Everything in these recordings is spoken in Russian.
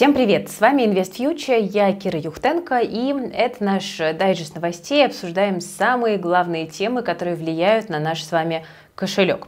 Всем привет! С вами InvestFuture, я Кира Юхтенко, и это наш дайджест новостей. Обсуждаем самые главные темы, которые влияют на наш с вами кошелек.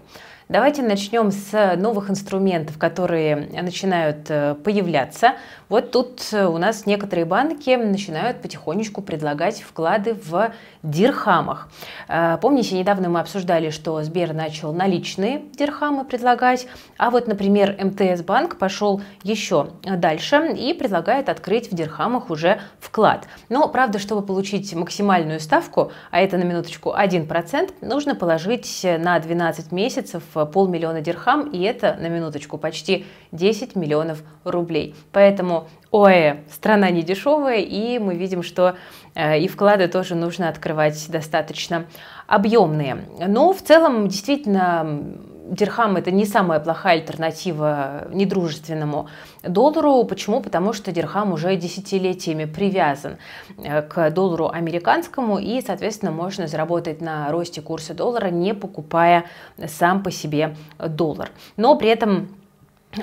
Давайте начнем с новых инструментов, которые начинают э, появляться. Вот тут э, у нас некоторые банки начинают потихонечку предлагать вклады в дирхамах. Э, помните, недавно мы обсуждали, что Сбер начал наличные дирхамы предлагать, а вот, например, МТС-банк пошел еще дальше и предлагает открыть в дирхамах уже вклад. Но, правда, чтобы получить максимальную ставку, а это на минуточку 1%, нужно положить на 12 месяцев полмиллиона дирхам, и это, на минуточку, почти 10 миллионов рублей. Поэтому ОАЭ страна недешевая и мы видим, что э, и вклады тоже нужно открывать достаточно объемные. Но в целом действительно Дирхам это не самая плохая альтернатива недружественному доллару. Почему? Потому что дирхам уже десятилетиями привязан э, к доллару американскому и, соответственно, можно заработать на росте курса доллара, не покупая сам по себе доллар. Но при этом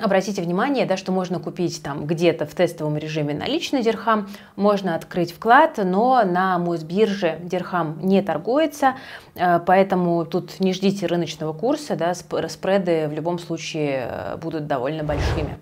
Обратите внимание, да, что можно купить там где-то в тестовом режиме наличный дирхам, можно открыть вклад, но на Мосбирже дирхам не торгуется, э, поэтому тут не ждите рыночного курса, да, спреды в любом случае э, будут довольно большими.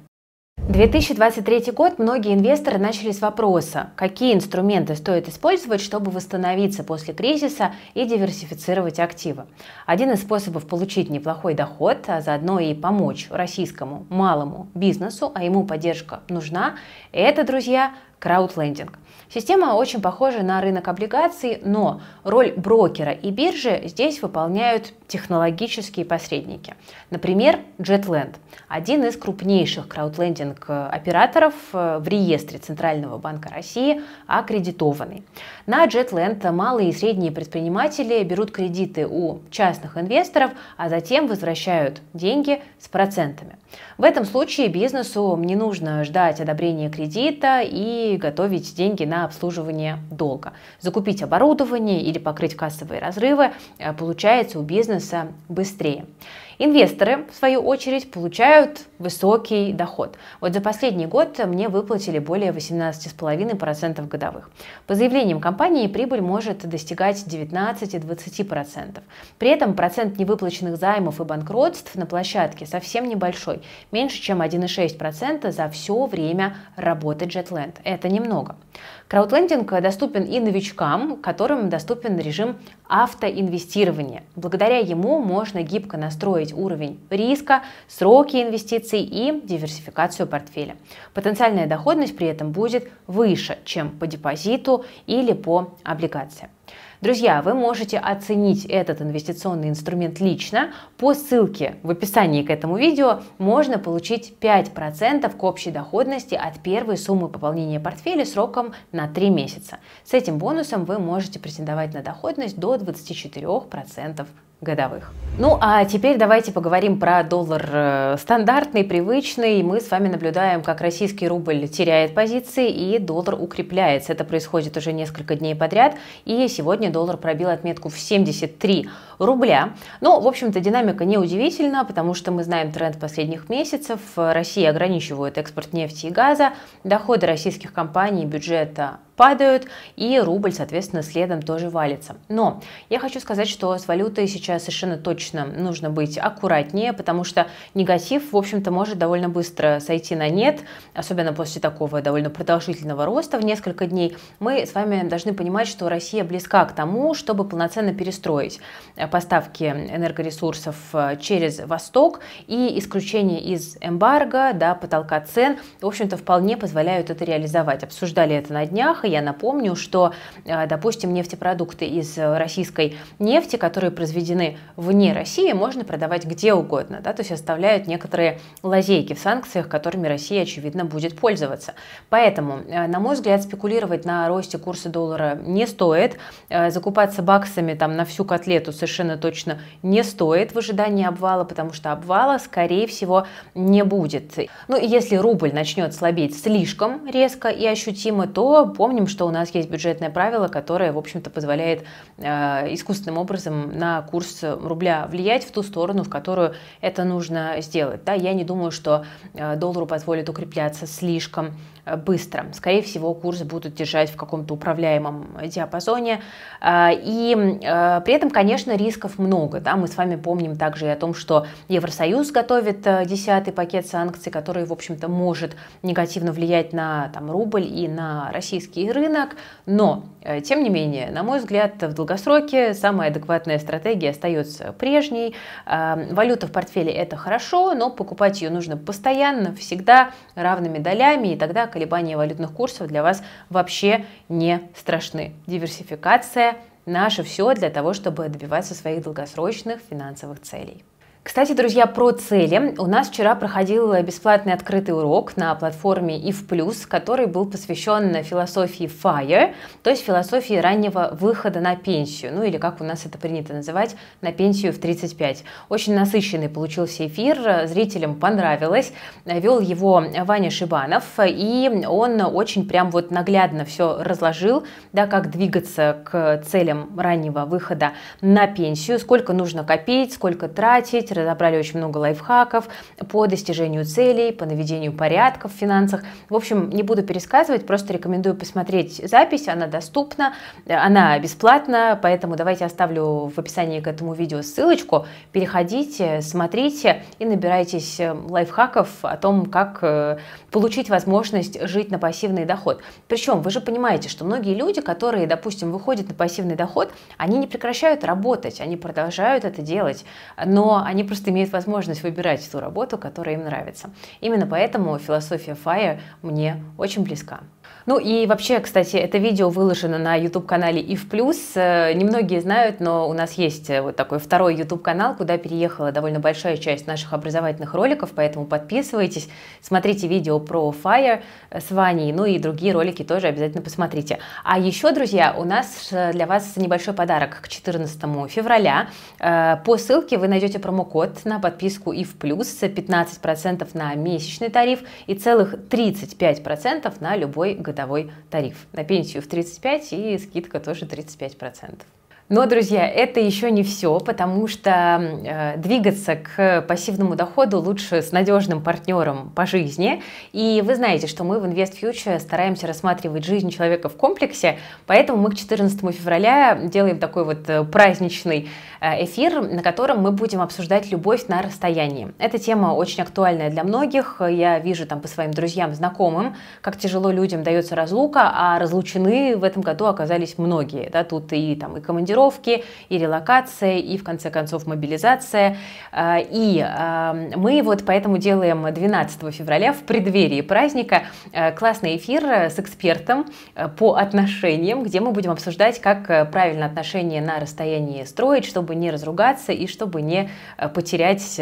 2023 год многие инвесторы начали с вопроса, какие инструменты стоит использовать, чтобы восстановиться после кризиса и диверсифицировать активы. Один из способов получить неплохой доход, а заодно и помочь российскому малому бизнесу, а ему поддержка нужна, это, друзья, краудлендинг. Система очень похожа на рынок облигаций, но роль брокера и биржи здесь выполняют технологические посредники. Например, Jetland – один из крупнейших краудлендинг-операторов э, э, в реестре Центрального банка России, аккредитованный. На Jetland малые и средние предприниматели берут кредиты у частных инвесторов, а затем возвращают деньги с процентами. В этом случае бизнесу не нужно ждать одобрения кредита и готовить деньги на обслуживание долга. Закупить оборудование или покрыть кассовые разрывы э, получается у бизнеса быстрее. Инвесторы, в свою очередь, получают высокий доход. Вот за последний год мне выплатили более 18,5% годовых. По заявлениям компании прибыль может достигать 19-20%. При этом процент невыплаченных займов и банкротств на площадке совсем небольшой, меньше чем 1,6% за все время работы JetLand. Это немного. Краудлендинг доступен и новичкам, которым доступен режим автоинвестирования. Благодаря ему можно гибко настроить уровень риска, сроки инвестиций и диверсификацию портфеля. Потенциальная доходность при этом будет выше, чем по депозиту или по облигациям. Друзья, вы можете оценить этот инвестиционный инструмент лично. По ссылке в описании к этому видео можно получить 5% к общей доходности от первой суммы пополнения портфеля сроком на 3 месяца. С этим бонусом вы можете претендовать на доходность до 24% годовых. Ну а теперь давайте поговорим про доллар э, стандартный, привычный. Мы с вами наблюдаем, как российский рубль теряет позиции и доллар укрепляется. Это происходит уже несколько дней подряд. И сегодня доллар пробил отметку в 73 рубля. Но, в общем-то, динамика неудивительна, потому что мы знаем тренд последних месяцев. Россия ограничивает экспорт нефти и газа, доходы российских компаний и бюджета падают, и рубль, соответственно, следом тоже валится. Но я хочу сказать, что с валютой сейчас совершенно точно нужно быть аккуратнее, потому что негатив, в общем-то, может довольно быстро сойти на нет, особенно после такого довольно продолжительного роста в несколько дней. Мы с вами должны понимать, что Россия близка к тому, чтобы полноценно перестроить поставки энергоресурсов э, через Восток и исключение из эмбарго, да, потолка цен, в общем-то, вполне позволяют это реализовать. Обсуждали это на днях, и я напомню, что, э, допустим, нефтепродукты из э, российской нефти, которые произведены вне России, можно продавать где угодно, да, то есть оставляют некоторые лазейки в санкциях, которыми Россия, очевидно, будет пользоваться. Поэтому, на мой взгляд, спекулировать на росте курса доллара не стоит, закупаться баксами там на всю котлету США совершенно точно не стоит в ожидании обвала, потому что обвала, скорее всего, не будет. Ну и если рубль начнет слабеть слишком резко и ощутимо, то помним, что у нас есть бюджетное правило, которое, в общем-то, позволяет э, искусственным образом на курс рубля влиять в ту сторону, в которую это нужно сделать. Да, я не думаю, что э, доллару позволит укрепляться слишком э, быстро. Скорее всего, курсы будут держать в каком-то управляемом диапазоне. Э, и при этом, конечно, риск рисков много. Да? Мы с вами помним также и о том, что Евросоюз готовит э, десятый пакет санкций, который, в общем-то, может негативно влиять на там, рубль и на российский рынок. Но, э, тем не менее, на мой взгляд, в долгосроке самая адекватная стратегия остается прежней. Э, валюта в портфеле – это хорошо, но покупать ее нужно постоянно, всегда, равными долями, и тогда колебания валютных курсов для вас вообще не страшны. Диверсификация – Наше все для того, чтобы добиваться своих долгосрочных финансовых целей. Кстати, друзья, про цели. У нас вчера проходил бесплатный открытый урок на платформе IF+, который был посвящен философии FIRE, то есть философии раннего выхода на пенсию, ну или как у нас это принято называть, на пенсию в 35. Очень насыщенный получился эфир, зрителям понравилось. Вел его Ваня Шибанов, и он очень прям вот наглядно все разложил, да, как двигаться к целям раннего выхода на пенсию, сколько нужно копить, сколько тратить, разобрали очень много лайфхаков по достижению целей, по наведению порядка в финансах. В общем, не буду пересказывать, просто рекомендую посмотреть запись, она доступна, она бесплатна, поэтому давайте оставлю в описании к этому видео ссылочку. Переходите, смотрите и набирайтесь э, лайфхаков о том, как э, получить возможность жить на пассивный доход. Причем вы же понимаете, что многие люди, которые, допустим, выходят на пассивный доход, они не прекращают работать, они продолжают это делать, но они они просто имеют возможность выбирать ту работу, которая им нравится. Именно поэтому философия Фая мне очень близка. Ну и вообще, кстати, это видео выложено на YouTube-канале и в плюс. Э, немногие знают, но у нас есть э, вот такой второй YouTube-канал, куда переехала довольно большая часть наших образовательных роликов, поэтому подписывайтесь, смотрите видео про Fire э, с Ваней, ну и другие ролики тоже обязательно посмотрите. А еще, друзья, у нас для вас небольшой подарок к 14 февраля. По ссылке вы найдете промокод на подписку и в плюс 15% на месячный тариф и целых 35% на любой годовой годовой тариф. На пенсию в 35 и скидка тоже 35%. Но, друзья, это еще не все, потому что э, двигаться к пассивному доходу лучше с надежным партнером по жизни. И вы знаете, что мы в Invest Future стараемся рассматривать жизнь человека в комплексе, поэтому мы к 14 февраля делаем такой вот э, праздничный э, эфир, на котором мы будем обсуждать любовь на расстоянии. Эта тема очень актуальная для многих. Я вижу там по своим друзьям, знакомым, как тяжело людям дается разлука, а разлучены в этом году оказались многие. Да, тут и там и командировки командировки, и релокация, и в конце концов мобилизация. А, и а, мы вот поэтому делаем 12 февраля в преддверии праздника а, классный эфир с экспертом по отношениям, где мы будем обсуждать, как правильно отношения на расстоянии строить, чтобы не разругаться и чтобы не потерять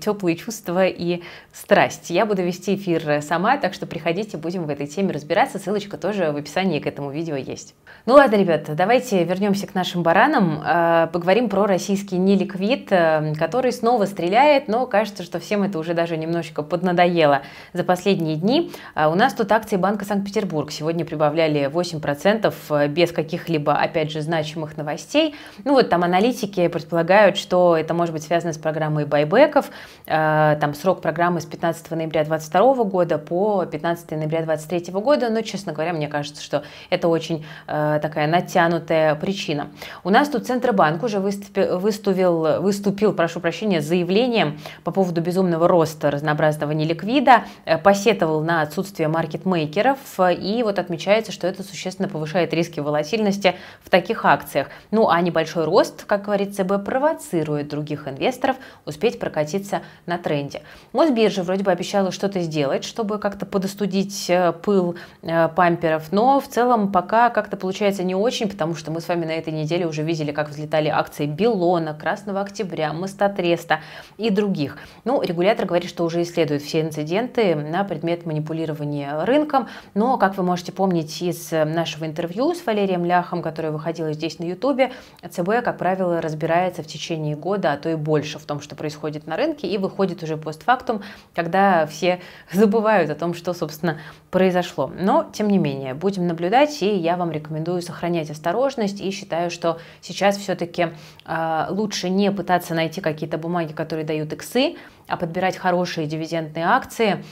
теплые чувства и страсть. Я буду вести эфир сама, так что приходите, будем в этой теме разбираться. Ссылочка тоже в описании к этому видео есть. Ну ладно, ребята, давайте вернемся к нашему нашим баранам, э, поговорим про российский неликвид, э, который снова стреляет, но кажется, что всем это уже даже немножечко поднадоело за последние дни. А у нас тут акции Банка Санкт-Петербург сегодня прибавляли 8% э, без каких-либо, опять же, значимых новостей. Ну вот там аналитики предполагают, что это может быть связано с программой байбеков. Там срок программы с 15 ноября 2022 года по 15 ноября 2023 года, но, честно говоря, мне кажется, что это очень такая натянутая причина. У нас тут Центробанк уже выступил, выступил, выступил прошу прощения, с заявлением по поводу безумного роста разнообразного неликвида, э, посетовал на отсутствие маркетмейкеров э, и вот отмечается, что это существенно повышает риски волатильности в таких акциях. Ну а небольшой рост, как говорится, ЦБ, провоцирует других инвесторов успеть прокатиться на тренде. Мосбиржа вроде бы обещала что-то сделать, чтобы как-то подостудить э, пыл памперов, но в целом пока как-то получается не очень, потому что мы с вами на этой неделе неделе уже видели, как взлетали акции Белона, Красного Октября, Мостотреста и других. Ну, регулятор говорит, что уже исследует все инциденты на предмет манипулирования рынком, но, как вы можете помнить из нашего интервью с Валерием Ляхом, которое выходило здесь на Ютубе, ЦБ, как правило, разбирается в течение года, а то и больше в том, что происходит на рынке, и выходит уже постфактум, когда все забывают о том, что, собственно, произошло. Но, тем не менее, будем наблюдать, и я вам рекомендую сохранять осторожность и считаю, что что сейчас все-таки а, лучше не пытаться найти какие-то бумаги, которые дают иксы, а подбирать хорошие дивидендные акции,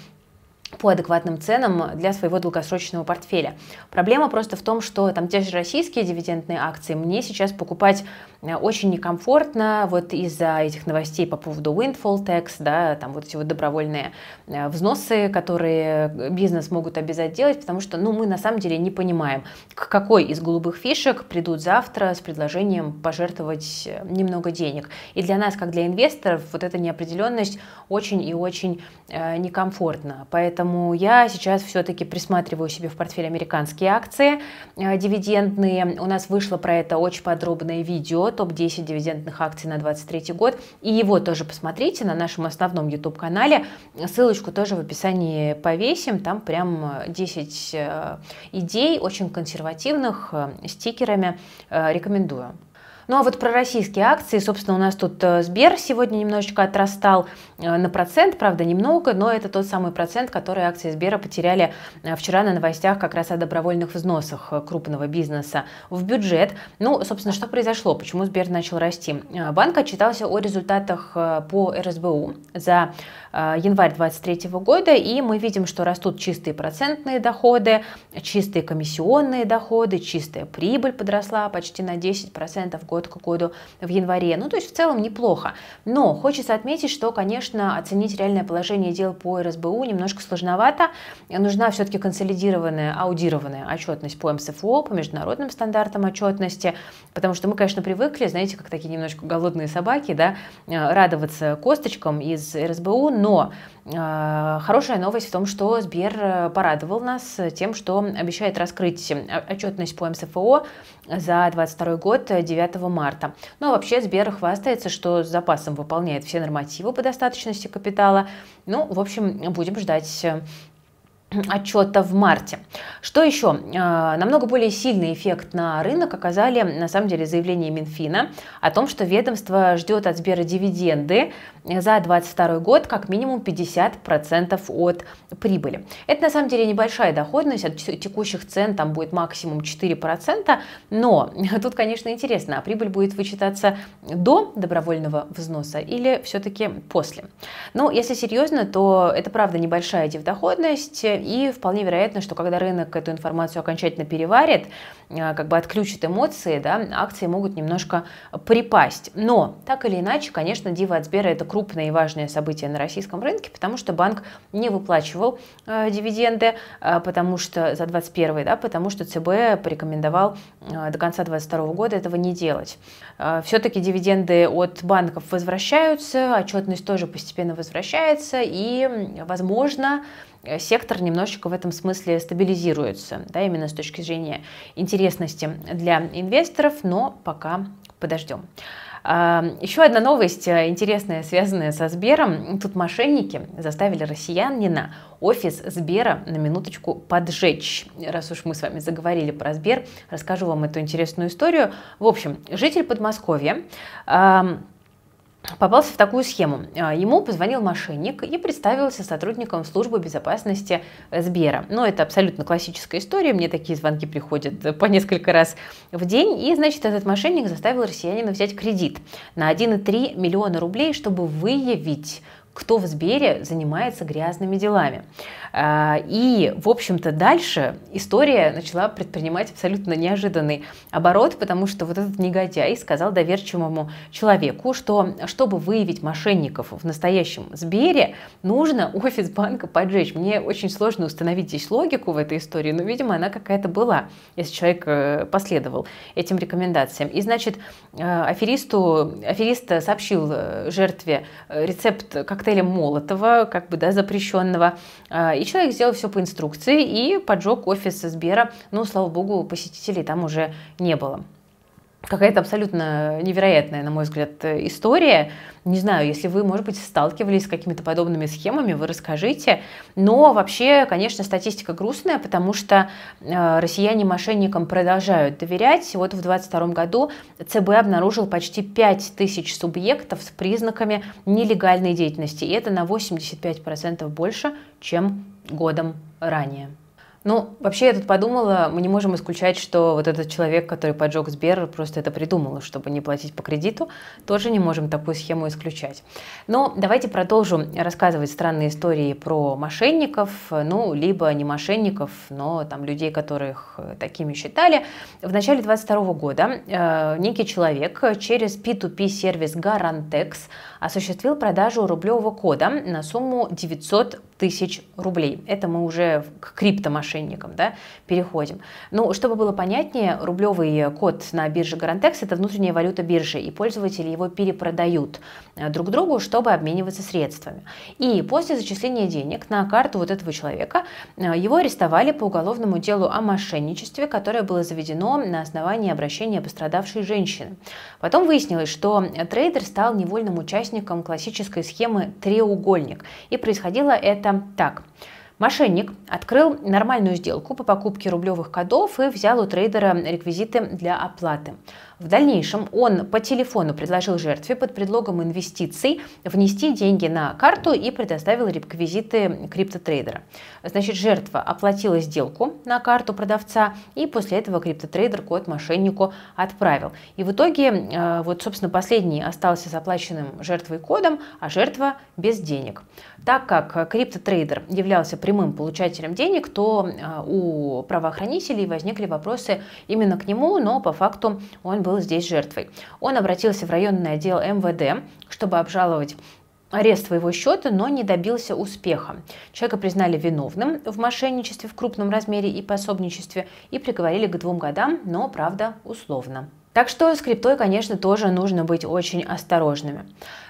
по адекватным ценам для своего долгосрочного портфеля. Проблема просто в том, что там те же российские дивидендные акции мне сейчас покупать э, очень некомфортно вот из-за этих новостей по поводу windfall tax, да, там вот эти вот добровольные э, взносы, которые э, бизнес могут обязать делать, потому что, ну, мы на самом деле не понимаем, к какой из голубых фишек придут завтра с предложением пожертвовать немного денег. И для нас, как для инвесторов, вот эта неопределенность очень и очень некомфортна. Поэтому поэтому я сейчас все-таки присматриваю себе в портфель американские акции э, дивидендные. У нас вышло про это очень подробное видео, топ-10 дивидендных акций на 2023 год, и его тоже посмотрите на нашем основном YouTube-канале. Ссылочку тоже в описании повесим, там прям 10 э, э, идей, очень консервативных, стикерами рекомендую. Ну а вот про российские акции, собственно, у нас тут э, Сбер сегодня немножечко отрастал э, на процент, правда, немного, но это тот самый процент, который акции Сбера потеряли э, вчера на новостях как раз о добровольных взносах крупного бизнеса в бюджет. Ну, собственно, что произошло, почему Сбер начал расти? Банк отчитался о результатах по РСБУ за январь 2023 года, и мы видим, что растут чистые процентные доходы, чистые комиссионные доходы, чистая прибыль подросла почти на 10% год работу какую-то в январе. Ну, то есть в целом неплохо. Но хочется отметить, что, конечно, оценить реальное положение дел по РСБУ немножко сложновато. Нужна все-таки консолидированная, аудированная отчетность по МСФО, по международным стандартам отчетности, потому что мы, конечно, привыкли, знаете, как такие немножко голодные собаки, да, э, радоваться косточкам из РСБУ, но а, хорошая новость в том, что Сбер э, порадовал нас тем, что обещает раскрыть э, отчетность по МСФО за 22 год 9 э, марта. Ну а вообще Сбер хвастается, что с запасом выполняет все нормативы по достаточности капитала. Ну, в общем, будем ждать отчета в марте. Что еще? А, намного более сильный эффект на рынок оказали, на самом деле, заявление Минфина о том, что ведомство ждет от Сбера дивиденды за 2022 год как минимум 50% от прибыли. Это, на самом деле, небольшая доходность, от текущих цен там будет максимум 4%, но тут, конечно, интересно, а прибыль будет вычитаться до добровольного взноса или все-таки после? Ну, если серьезно, то это, правда, небольшая дивдоходность, и вполне вероятно, что когда рынок эту информацию окончательно переварит, э, как бы отключит эмоции, да, акции могут немножко припасть. Но так или иначе, конечно, дива от Сбера это крупное и важное событие на российском рынке, потому что банк не выплачивал э, дивиденды, э, потому что за 21 да, потому что ЦБ порекомендовал э, до конца 2022 года этого не делать. Э, все-таки дивиденды от банков возвращаются, отчетность тоже постепенно возвращается, и, возможно, Э, сектор немножечко в этом смысле стабилизируется, да, именно с точки зрения интересности для инвесторов, но пока подождем. А, еще одна новость э, интересная, связанная со Сбером. Тут мошенники заставили россиянина офис Сбера на минуточку поджечь. Раз уж мы с вами заговорили про Сбер, расскажу вам эту интересную историю. В общем, житель Подмосковья попался в такую схему. А, ему позвонил мошенник и представился сотрудником службы безопасности Сбера. Но ну, это абсолютно классическая история, мне такие звонки приходят по несколько раз в день. И, значит, этот мошенник заставил россиянина взять кредит на 1,3 миллиона рублей, чтобы выявить, кто в Сбере занимается грязными делами. А, и, в общем-то, дальше история начала предпринимать абсолютно неожиданный оборот, потому что вот этот негодяй сказал доверчивому человеку, что чтобы выявить мошенников в настоящем Сбере, нужно офис банка поджечь. Мне очень сложно установить здесь логику в этой истории, но, видимо, она какая-то была, если человек э, последовал этим рекомендациям. И, значит, э, аферисту, аферист сообщил э, жертве рецепт коктейля Молотова, как бы, да, запрещенного, а, и человек сделал все по инструкции и поджег офис Сбера. Ну, слава богу, посетителей там уже не было какая-то абсолютно невероятная, на мой взгляд, история. Не знаю, если вы, может быть, сталкивались с какими-то подобными схемами, вы расскажите. Но вообще, конечно, статистика грустная, потому что э, россияне мошенникам продолжают доверять. Вот в 2022 году ЦБ обнаружил почти 5000 субъектов с признаками нелегальной деятельности. И это на 85% больше, чем годом ранее. Ну, вообще, я тут подумала, мы не можем исключать, что вот этот человек, который поджег Сбер, просто это придумал, чтобы не платить по кредиту. Тоже не можем такую схему исключать. Но давайте продолжим рассказывать странные истории про мошенников, ну, либо не мошенников, но там людей, которых э, такими считали. В начале 22 года э, некий человек через P2P-сервис Garantec осуществил продажу рублевого кода на сумму 900 тысяч рублей. Это мы уже к криптомошенникам да, переходим. Ну, чтобы было понятнее, рублевый код на бирже Гарантекс – это внутренняя валюта биржи, и пользователи его перепродают э, друг другу, чтобы обмениваться средствами. И после зачисления денег на карту вот этого человека э, его арестовали по уголовному делу о мошенничестве, которое было заведено на основании обращения пострадавшей женщины. Потом выяснилось, что трейдер стал невольным участником классической схемы «треугольник», и происходило это так. Мошенник открыл нормальную сделку по покупке рублевых кодов и взял у трейдера реквизиты для оплаты. В дальнейшем он по телефону предложил жертве под предлогом инвестиций внести деньги на карту и предоставил реквизиты криптотрейдера. Значит, жертва оплатила сделку на карту продавца и после этого криптотрейдер код мошеннику отправил. И в итоге, э, вот, собственно, последний остался с оплаченным жертвой кодом, а жертва без денег. Так как криптотрейдер являлся прямым получателем денег, то э, у правоохранителей возникли вопросы именно к нему, но по факту он был был здесь жертвой. Он обратился в районный отдел МВД, чтобы обжаловать арест своего счета, но не добился успеха. Человека признали виновным в мошенничестве в крупном размере и пособничестве и приговорили к двум годам, но, правда, условно. Так что с криптой, конечно, тоже нужно быть очень осторожными.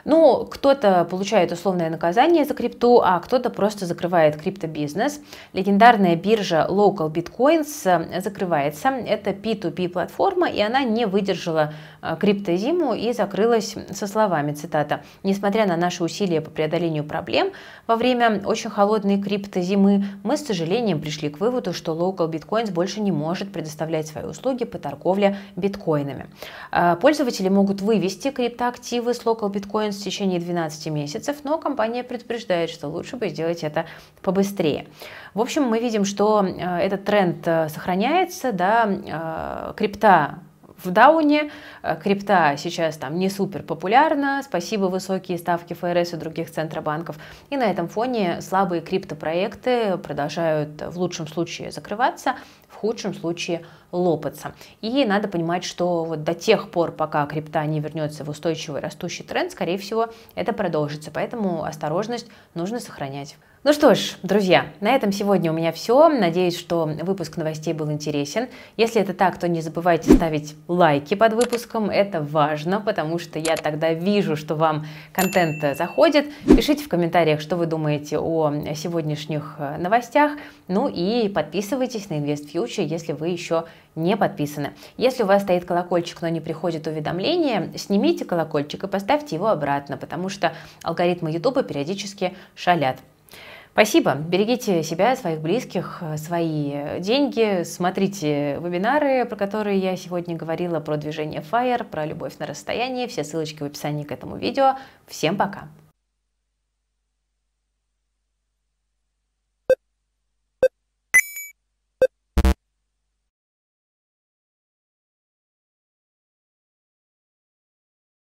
Ну, кто-то получает условное наказание за крипту, а кто-то просто закрывает криптобизнес. Легендарная биржа Local Bitcoins э, закрывается. Это P2P платформа, и она не выдержала Э, криптозиму и закрылась со словами, цитата, «Несмотря на наши усилия по преодолению проблем, во время очень холодной криптозимы мы с сожалением пришли к выводу, что Local Bitcoins больше не может предоставлять свои услуги по торговле биткоинами. Э, пользователи могут вывести криптоактивы с Local Bitcoins в течение 12 месяцев, но компания предупреждает, что лучше бы сделать это побыстрее. В общем, мы видим, что э, этот тренд сохраняется, да, крипта в дауне, э, крипта сейчас там не супер популярна, спасибо высокие ставки ФРС и других центробанков. И на этом фоне слабые криптопроекты продолжают в лучшем случае закрываться, в худшем случае – лопаться. И надо понимать, что вот до тех пор, пока крипта не вернется в устойчивый растущий тренд, скорее всего, это продолжится. Поэтому осторожность нужно сохранять. Ну что ж, друзья, на этом сегодня у меня все. Надеюсь, что выпуск новостей был интересен. Если это так, то не забывайте ставить лайки под выпуском. Это важно, потому что я тогда вижу, что вам контент заходит. Пишите в комментариях, что вы думаете о сегодняшних э, новостях. Ну и подписывайтесь на InvestFuture, если вы еще не подписаны. Если у вас стоит колокольчик, но не приходит уведомление, снимите колокольчик и поставьте его обратно, потому что алгоритмы YouTube периодически шалят. Спасибо. Берегите себя, своих близких, свои деньги. Смотрите вебинары, про которые я сегодня говорила, про движение FIRE, про любовь на расстоянии. Все ссылочки в описании к этому видео. Всем пока.